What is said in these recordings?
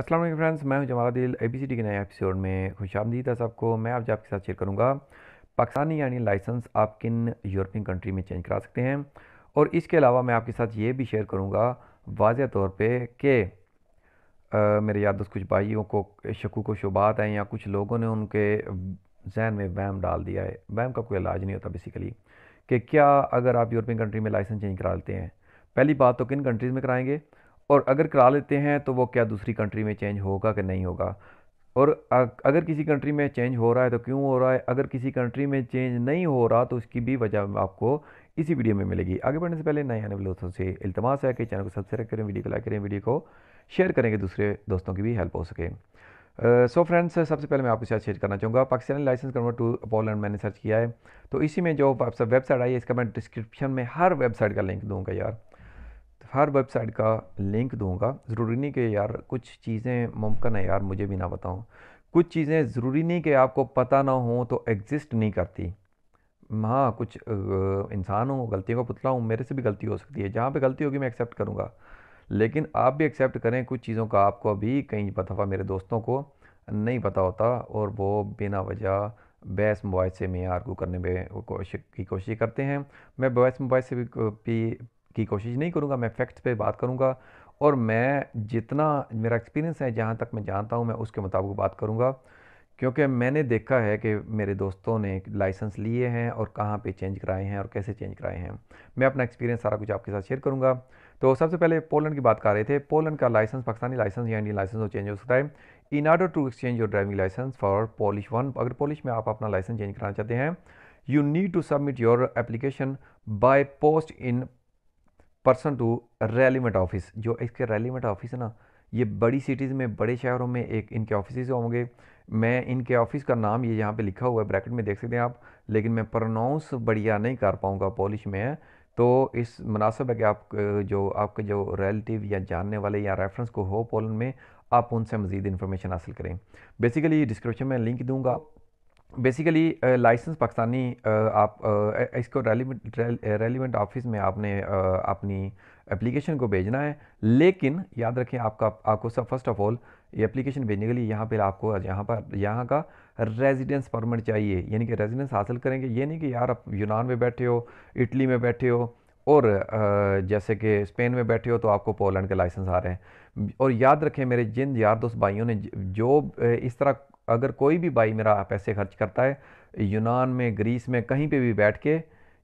असल फ्रेंड्स मैं A B C T के नए एपिसोड में खुश आमदीद है सबको मैं आज आपके साथ शेयर करूंगा पाकिस्तानी यानी लाइसेंस आप किन यूरोपियन कंट्री में चेंज करा सकते हैं और इसके अलावा मैं आपके साथ ये भी शेयर करूंगा वाजह तौर पर कि मेरे यार दोस्त कुछ भाइयों को शकूक को शुबात हैं या कुछ लोगों ने उनके जहन में वहम डाल दिया है वहम का कोई इलाज नहीं होता बेसिकली कि क्या अगर आप यूरोपियन कंट्री में लाइसेंस चेंज करा लेते हैं पहली बात तो किन कंट्रीज़ में कराएँगे और अगर करा लेते हैं तो वो क्या दूसरी कंट्री में चेंज होगा कि नहीं होगा और अगर किसी कंट्री में चेंज हो रहा है तो क्यों हो रहा है अगर किसी कंट्री में चेंज नहीं हो रहा तो उसकी भी वजह आपको इसी वीडियो में मिलेगी आगे बढ़ने से पहले नए आने वाले दोस्तों से इल्तमास है कि चैनल को सब्सक्राइब करें वीडियो को लाइक करें वीडियो को शेयर करें कि दूसरे दोस्तों की भी हेल्प हो सके सो फ्रेंड्स सबसे पहले मैं आपके साथ शेयर करना चाहूँगा Pakistani licence convert to Poland मैंने सर्च किया है तो इसी में जो वेबसाइट आई है इसका मैं डिस्क्रिप्शन में हर वेबसाइट का लिंक दूँगा यार हर वेबसाइट का लिंक दूंगा ज़रूरी नहीं कि यार कुछ चीज़ें मुमकिन है यार मुझे भी ना बताऊँ कुछ चीज़ें ज़रूरी नहीं कि आपको पता ना हो तो एग्ज़िस्ट नहीं करती हाँ कुछ इंसान हूँ गलतियों का पुतला हूँ मेरे से भी गलती हो सकती है जहाँ पे गलती होगी मैं एक्सेप्ट करूँगा लेकिन आप भी एक्सेप्ट करें कुछ चीज़ों का आपको अभी कई दफ़ा मेरे दोस्तों को नहीं पता होता और वो बिना वजह बैस मोबाइल से मैं आर्गू करने में कोशिश की कोशिश करते हैं मैं बैस मोबाइल से भी की कोशिश नहीं करूँगा मैं फैक्ट्स पे बात करूँगा और मैं जितना मेरा एक्सपीरियंस है जहाँ तक मैं जानता हूँ मैं उसके मुताबिक बात करूँगा क्योंकि मैंने देखा है कि मेरे दोस्तों ने लाइसेंस लिए हैं और कहाँ पे चेंज कराए हैं और कैसे चेंज कराए हैं मैं अपना एक्सपीरियंस सारा कुछ आपके साथ शेयर करूँगा तो सबसे पहले पोलैंड की बात कर रहे थे पोलैंड का लाइसेंस पाकिस्तानी लाइसेंस या इंडियन लाइसेंस तो चेंज हो सकता है in order to exchange your driving licence for Polish one अगर पॉलिश में आप अपना लाइसेंस चेंज कराना चाहते हैं you need to submit your application by post in person to relevant office जो इसके रेलीमेंट ऑफिस है ना ये बड़ी सिटीज़ में बड़े शहरों में एक इनके ऑफिस होंगे मैं इनके ऑफिस का नाम ये यहाँ पे लिखा हुआ है ब्रैकेट में देख सकते हैं आप लेकिन मैं प्रोनाउंस बढ़िया नहीं कर पाऊँगा पॉलिश में है तो इस मुनासब है कि आप जो आपके जो रिलेटिव या जानने वाले या रेफरेंस को हो पोलन में आप उनसे मज़ीद इन्फॉर्मेशन हासिल करें बेसिकली डिस्क्रिप्शन में लिंक दूंगा बेसिकली लाइसेंस पाकिस्तानी आप uh, इसको रेलिवेंट रेलिवेंट ऑफिस में आपने uh, अपनी एप्लीकेशन को भेजना है लेकिन याद रखें आपका आपको सब फर्स्ट ऑफ ऑल ये एप्लीकेशन भेजने के लिए यहाँ पर आपको यहाँ पर यहाँ का रेजिडेंस परमिट चाहिए यानी कि रेजिडेंस हासिल करेंगे ये नहीं कि यार आप यूनान में बैठे हो इटली में बैठे हो और uh, जैसे कि स्पेन में बैठे हो तो आपको पोलैंड के लाइसेंस आ रहे हैं और याद रखें मेरे जिन यार दोस्त भाइयों ने जो इस तरह अगर कोई भी भाई मेरा पैसे खर्च करता है यूनान में ग्रीस में कहीं पे भी बैठ के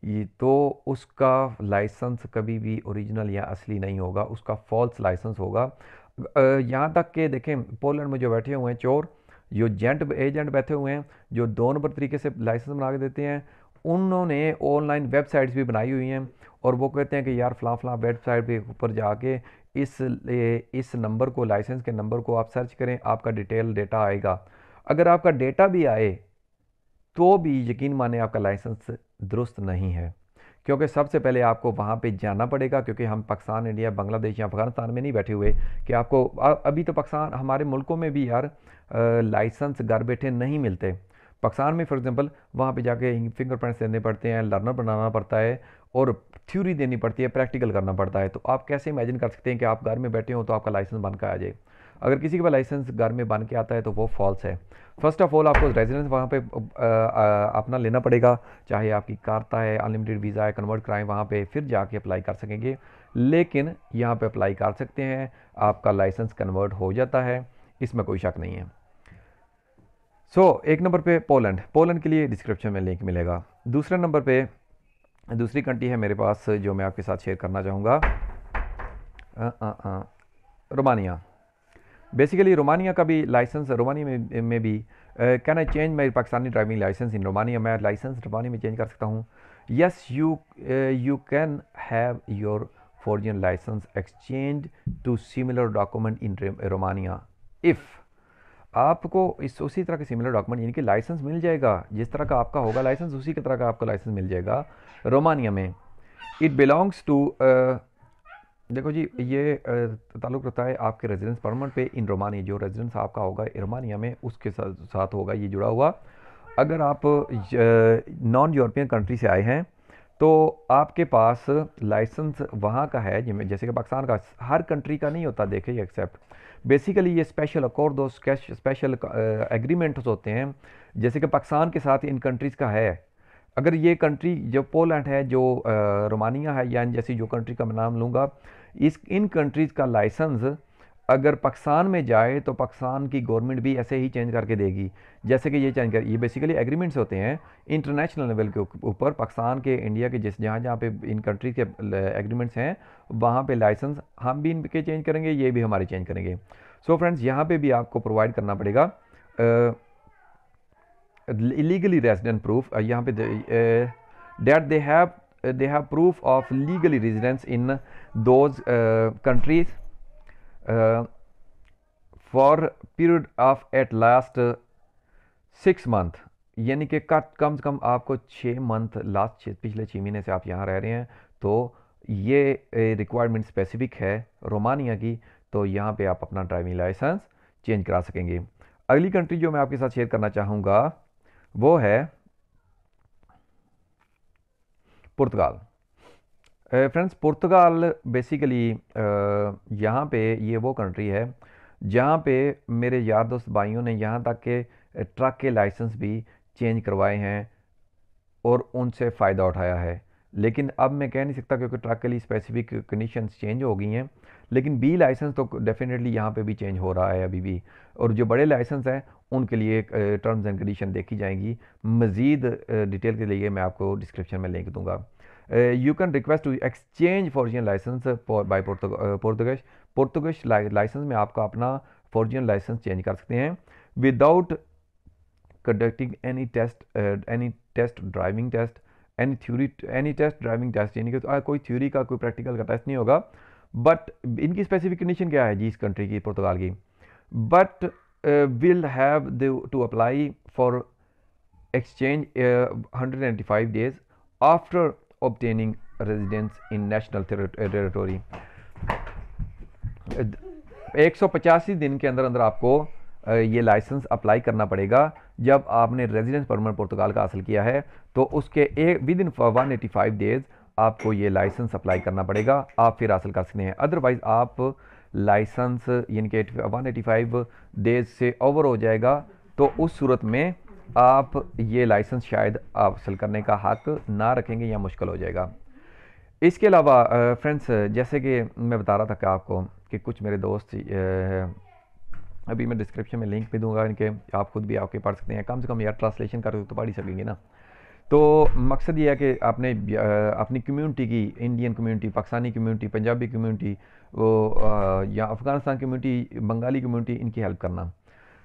ये तो उसका लाइसेंस कभी भी ओरिजिनल या असली नहीं होगा उसका फॉल्स लाइसेंस होगा यहाँ तक कि देखें पोलैंड में जो बैठे हुए हैं चोर जो जेंट एजेंट बैठे हुए हैं जो दो नंबर तरीके से लाइसेंस बना के देते हैं उन्होंने ऑनलाइन वेबसाइट्स भी बनाई हुई हैं और वो कहते हैं कि यार फलां फला वेबसाइट के ऊपर जाके इस इस नंबर को लाइसेंस के नंबर को आप सर्च करें आपका डिटेल डेटा आएगा अगर आपका डेटा भी आए तो भी यकीन माने आपका लाइसेंस दुरुस्त नहीं है क्योंकि सबसे पहले आपको वहाँ पे जाना पड़ेगा क्योंकि हम पाकिस्तान इंडिया बांग्लादेश या अफगानिस्तान में नहीं बैठे हुए कि आपको अभी तो पाकिस्तान हमारे मुल्कों में भी यार लाइसेंस घर बैठे नहीं मिलते पाकिस्तान में फॉर एग्ज़ाम्पल वहाँ पे जाके फिंगरप्रिंट्स देने पड़ते हैं लर्नर बनाना पड़ता है और थ्योरी देनी पड़ती है प्रैक्टिकल करना पड़ता है तो आप कैसे इमेजिन कर सकते हैं कि आप घर में बैठे हों तो आपका लाइसेंस बन कर आ जाए अगर किसी के पास लाइसेंस घर में बन के आता है तो वो फॉल्स है फर्स्ट ऑफ ऑल आपको रेजिडेंस वहाँ पे अपना लेना पड़ेगा चाहे आपकी कारता है अनलिमिटेड वीज़ा है कन्वर्ट कराएं वहाँ पे फिर जाके अप्लाई कर सकेंगे लेकिन यहाँ पे अप्लाई कर सकते हैं आपका लाइसेंस कन्वर्ट हो जाता है इसमें कोई शक नहीं है सो so, एक नंबर पे पोलैंड पोलैंड के लिए डिस्क्रिप्शन में लिंक मिलेगा दूसरे नंबर पर दूसरी कंट्री है मेरे पास जो मैं आपके साथ शेयर करना चाहूँगा रोमानिया बेसिकली रोमानिया का भी लाइसेंस रोमानिया में, में भी can I change my Pakistani driving licence in Romania मैं लाइसेंस रोमानिया में चेंज कर सकता हूँ yes you you can have your foreign licence exchange to similar document in Romania if आपको इस उसी तरह के सिमिलर डॉक्यूमेंट यानी कि लाइसेंस मिल जाएगा जिस तरह का आपका होगा लाइसेंस उसी की तरह का आपका लाइसेंस मिल जाएगा रोमानिया में इट बिलोंग्स टू देखो जी ये ताल्लुक़ रहता है आपके रेजिडेंस परमानेंट पे इन रोमानिया जो रेजिडेंस आपका होगा रोमानिया में उसके साथ होगा ये जुड़ा हुआ अगर आप नॉन यूरोपियन कंट्री से आए हैं तो आपके पास लाइसेंस वहाँ का है जैसे कि पाकिस्तान का हर कंट्री का नहीं होता देखे ये एक्सेप्ट बेसिकली ये स्पेशल अकॉर्ड दो स्पेशल एग्रीमेंट्स होते हैं जैसे कि पाकिस्तान के साथ इन कंट्रीज़ का है अगर ये कंट्री जो पोलैंड है जो रोमानिया है या जैसी जो कंट्री का मैं नाम लूँगा इस इन कंट्रीज़ का लाइसेंस अगर पाकिस्तान में जाए तो पाकिस्तान की गवर्नमेंट भी ऐसे ही चेंज करके देगी जैसे कि ये चेंज कर ये बेसिकली एग्रीमेंट्स होते हैं इंटरनेशनल लेवल के ऊपर पाकिस्तान के इंडिया के जिस जहाँ जहाँ पे इन कंट्रीज़ के एग्रीमेंट्स हैं वहाँ पे लाइसेंस हम भी इनके चेंज करेंगे ये भी हमारे चेंज करेंगे सो फ्रेंड्स यहाँ पर भी आपको प्रोवाइड करना पड़ेगा illegally resident proof uh, यहाँ पे uh, that they have uh, they have proof of legally residence in those uh, countries uh, for period of at last six uh, month यानी कि कम से कम आपको छः मंथ लास्ट पिछले छः महीने से आप यहाँ रह रहे हैं तो ये रिक्वायरमेंट स्पेसिफिक है रोमानिया की तो यहाँ पे आप अपना ड्राइविंग लाइसेंस चेंज करा सकेंगे अगली कंट्री जो मैं आपके साथ शेयर करना चाहूँगा वो है पुर्तगाल फ्रेंड्स पुर्तगाल बेसिकली यहाँ पे ये वो कंट्री है जहाँ पे मेरे यार दोस्त भाइयों ने यहाँ तक के ट्रक के लाइसेंस भी चेंज करवाए हैं और उनसे फ़ायदा उठाया है लेकिन अब मैं कह नहीं सकता क्योंकि ट्रक के लिए स्पेसिफिक कंडीशंस चेंज हो गई हैं लेकिन बी लाइसेंस तो डेफिनेटली यहाँ पे भी चेंज हो रहा है अभी भी और जो बड़े लाइसेंस हैं उनके लिए टर्म्स एंड कंडीशन देखी जाएंगी मज़ीद डिटेल के लिए मैं आपको डिस्क्रिप्शन में लिंक दूंगा you can request to exchange foreign licence by Portuguese Portuguese licence में आपका अपना फॉरजियन लाइसेंस चेंज कर सकते हैं without conducting any test any test driving test any theory any test driving test यानी कि कोई थ्योरी का कोई प्रैक्टिकल का टेस्ट नहीं होगा बट इनकी स्पेसिफिक कंडीशन क्या है जी इस कंट्री की पुर्तगाल की but will have to apply for exchange hundred eighty five days after obtaining residence in national territory एक सौ पचासी दिन के अंदर अंदर आपको uh, ये लाइसेंस अप्लाई करना पड़ेगा जब आपने रेजिडेंस परमानेंट पुर्तगाल का हासिल किया है तो उसके एक within one eighty five days आपको ये लाइसेंस अप्लाई करना पड़ेगा आप फिर हासिल कर सकते हैं अदरवाइज़ आप लाइसेंस यानी कि वन एटी फाइव डेज से ओवर हो जाएगा तो उस सूरत में आप ये लाइसेंस शायद हासिल करने का हक ना रखेंगे या मुश्किल हो जाएगा इसके अलावा फ्रेंड्स जैसे कि मैं बता रहा था कि आपको कि कुछ मेरे दोस्त अभी मैं डिस्क्रिप्शन में लिंक भी दूंगा इनके आप खुद भी आके पढ़ सकते हैं कम से कम यार ट्रांसलेशन कर तो पढ़ ही सकेंगे ना तो मकसद ये है कि आपने अपनी कम्युनिटी की Indian community Pakistani community Punjabi community वो या अफ़गानिस्तान कम्युनिटी बंगाली कम्युनिटी इनकी हेल्प करना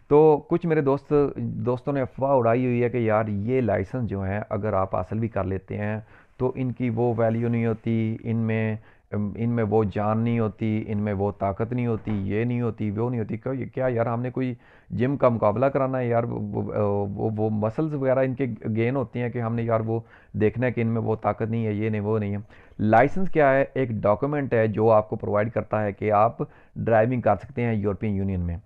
तो कुछ मेरे दोस्त दोस्तों ने अफवाह उड़ाई हुई है कि यार ये लाइसेंस जो हैं अगर आप हासिल भी कर लेते हैं तो इनकी वो वैल्यू नहीं होती इनमें इनमें वो जान नहीं होती इनमें वो ताकत नहीं होती ये नहीं होती वो नहीं होती क्या क्या यार हमने कोई जिम का मुकाबला कराना है यार वो वो, वो मसल्स वगैरह इनके गेन होती हैं कि हमने यार वो देखना है कि इनमें वो ताकत नहीं है ये नहीं वो नहीं है लाइसेंस क्या है एक डॉक्यूमेंट है जो आपको प्रोवाइड करता है कि आप ड्राइविंग कर सकते हैं यूरोपियन यूनियन में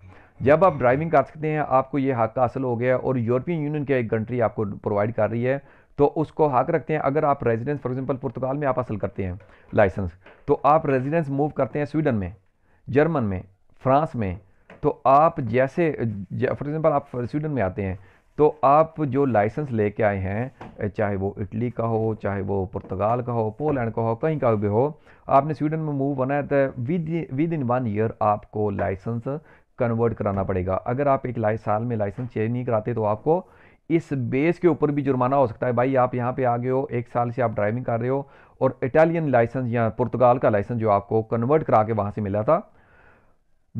जब आप ड्राइविंग कर सकते हैं आपको ये हक हासिल हो गया और यूरोपियन यूनियन की एक कंट्री आपको प्रोवाइड कर रही है तो उसको हाक रखते हैं अगर आप रेजिडेंस फॉर एग्जांपल पुर्तगाल में आप हासिल करते हैं लाइसेंस तो आप रेजिडेंस मूव करते हैं स्वीडन में जर्मन में फ्रांस में तो आप जैसे फॉर एग्ज़ाम्पल आप स्वीडन में आते हैं तो आप जो लाइसेंस लेके आए हैं चाहे वो इटली का हो चाहे वो पुर्तगाल का हो पोलैंड का हो कहीं का भी हो आपने स्वीडन में मूव बनाया तो with within one year आपको लाइसेंस कन्वर्ट कराना पड़ेगा अगर आप एक साल में लाइसेंस चेंज नहीं कराते तो आपको इस बेस के ऊपर भी जुर्माना हो सकता है भाई आप यहाँ पे आ गए हो एक साल से आप ड्राइविंग कर रहे हो और इटालियन लाइसेंस या पुर्तगाल का लाइसेंस जो आपको कन्वर्ट करा के वहाँ से मिला था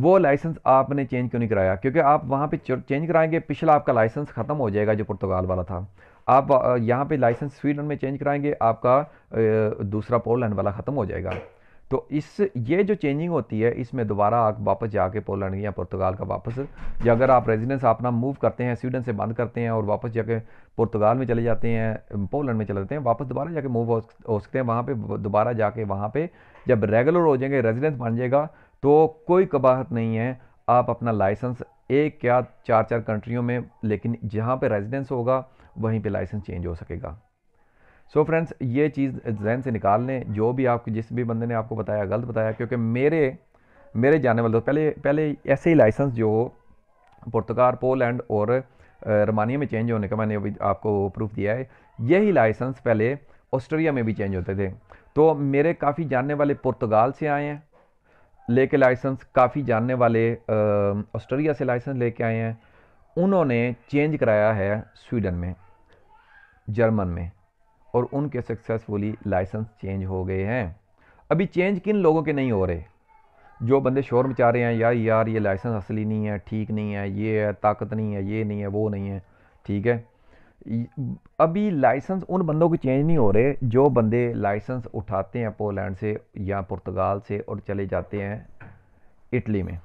वो लाइसेंस आपने चेंज क्यों नहीं कराया क्योंकि आप वहाँ पे चेंज कराएंगे पिछला आपका लाइसेंस ख़त्म हो जाएगा जो पुर्तगाल वाला था आप यहाँ पे लाइसेंस स्वीडन में चेंज कराएंगे आपका दूसरा पोलैंड वाला ख़त्म हो जाएगा तो इस ये जो चेंजिंग होती है इसमें दोबारा आप वापस जाके पोलैंड या पुर्तगाल का वापस या अगर आप रेजिडेंस अपना मूव करते हैं स्वीडन से बंद करते हैं और वापस जाके पुर्तगाल में चले जाते हैं पोलैंड में चले जाते हैं वापस दोबारा जाके मूव हो सकते हैं वहाँ पर दोबारा जाके वहाँ पर जब रेगुलर हो जाएंगे रेजिडेंस बन जाएगा तो कोई कबाहत नहीं है आप अपना लाइसेंस एक या चार चार कंट्रियों में लेकिन जहाँ पे रेजिडेंस होगा वहीं पे लाइसेंस चेंज हो सकेगा सो so फ्रेंड्स ये चीज़ जहन से निकाल लें जो भी आप जिस भी बंदे ने आपको बताया गलत बताया क्योंकि मेरे मेरे जाने वाले पहले पहले ऐसे ही लाइसेंस जो पुर्तगाल पोलैंड और रोमानिया में चेंज होने का मैंने अभी आपको प्रूफ दिया है यही लाइसेंस पहले ऑस्ट्रेलिया में भी चेंज होते थे तो मेरे काफ़ी जानने वाले पुर्तगाल से आए हैं लेके लाइसेंस काफ़ी जानने वाले ऑस्ट्रेलिया से लाइसेंस लेके आए हैं उन्होंने चेंज कराया है स्वीडन में जर्मन में और उनके सक्सेसफुली लाइसेंस चेंज हो गए हैं अभी चेंज किन लोगों के नहीं हो रहे जो बंदे शोर मचा रहे हैं यार यार ये लाइसेंस असली नहीं है ठीक नहीं है ये है ताकत नहीं है ये नहीं है वो नहीं है ठीक है अभी लाइसेंस उन बंदों के चेंज नहीं हो रहे जो बंदे लाइसेंस उठाते हैं पोलैंड से या पुर्तगाल से और चले जाते हैं इटली में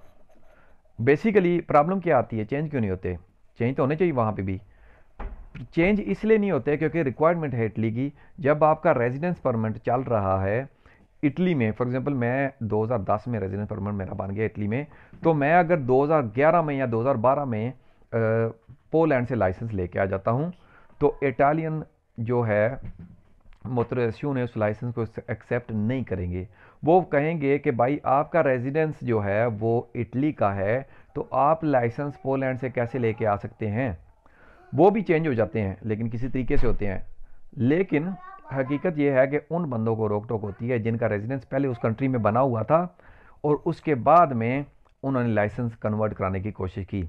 बेसिकली प्रॉब्लम क्या आती है चेंज क्यों नहीं होते चेंज तो होने चाहिए वहाँ पे भी चेंज इसलिए नहीं होते क्योंकि रिक्वायरमेंट है इटली की जब आपका रेजिडेंस परमिट चल रहा है इटली में फॉर एग्जांपल मैं 2010 में रेजिडेंस परमिट मेरा बन गया इटली में तो मैं अगर 2011 में या 2012 में पोलैंड से लाइसेंस लेके आ जाता हूँ तो इटालियन जो है मोतरेस्यू ने उस लाइसेंस को एक्सेप्ट नहीं करेंगे वो कहेंगे कि भाई आपका रेजिडेंस जो है वो इटली का है तो आप लाइसेंस पोलैंड से कैसे लेके आ सकते हैं वो भी चेंज हो जाते हैं लेकिन किसी तरीके से होते हैं लेकिन हकीकत यह है कि उन बंदों को रोक टोक होती है जिनका रेजिडेंस पहले उस कंट्री में बना हुआ था और उसके बाद में उन्होंने लाइसेंस कन्वर्ट कराने की कोशिश की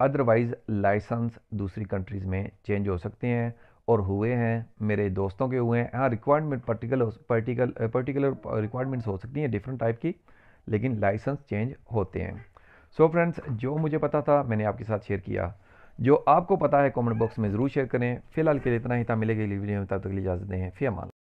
अदरवाइज़ लाइसेंस दूसरी कंट्रीज़ में चेंज हो सकते हैं और हुए हैं मेरे दोस्तों के हुए हैं हाँ requirement particular particle particular requirements हो सकती हैं डिफरेंट टाइप की लेकिन लाइसेंस चेंज होते हैं सो so फ्रेंड्स जो मुझे पता था मैंने आपके साथ शेयर किया जो आपको पता है कमेंट बॉक्स में ज़रूर शेयर करें फिलहाल के लिए इतना ही था मिलेगी वीडियो में तब तक इजाज़त दें फ़ियामान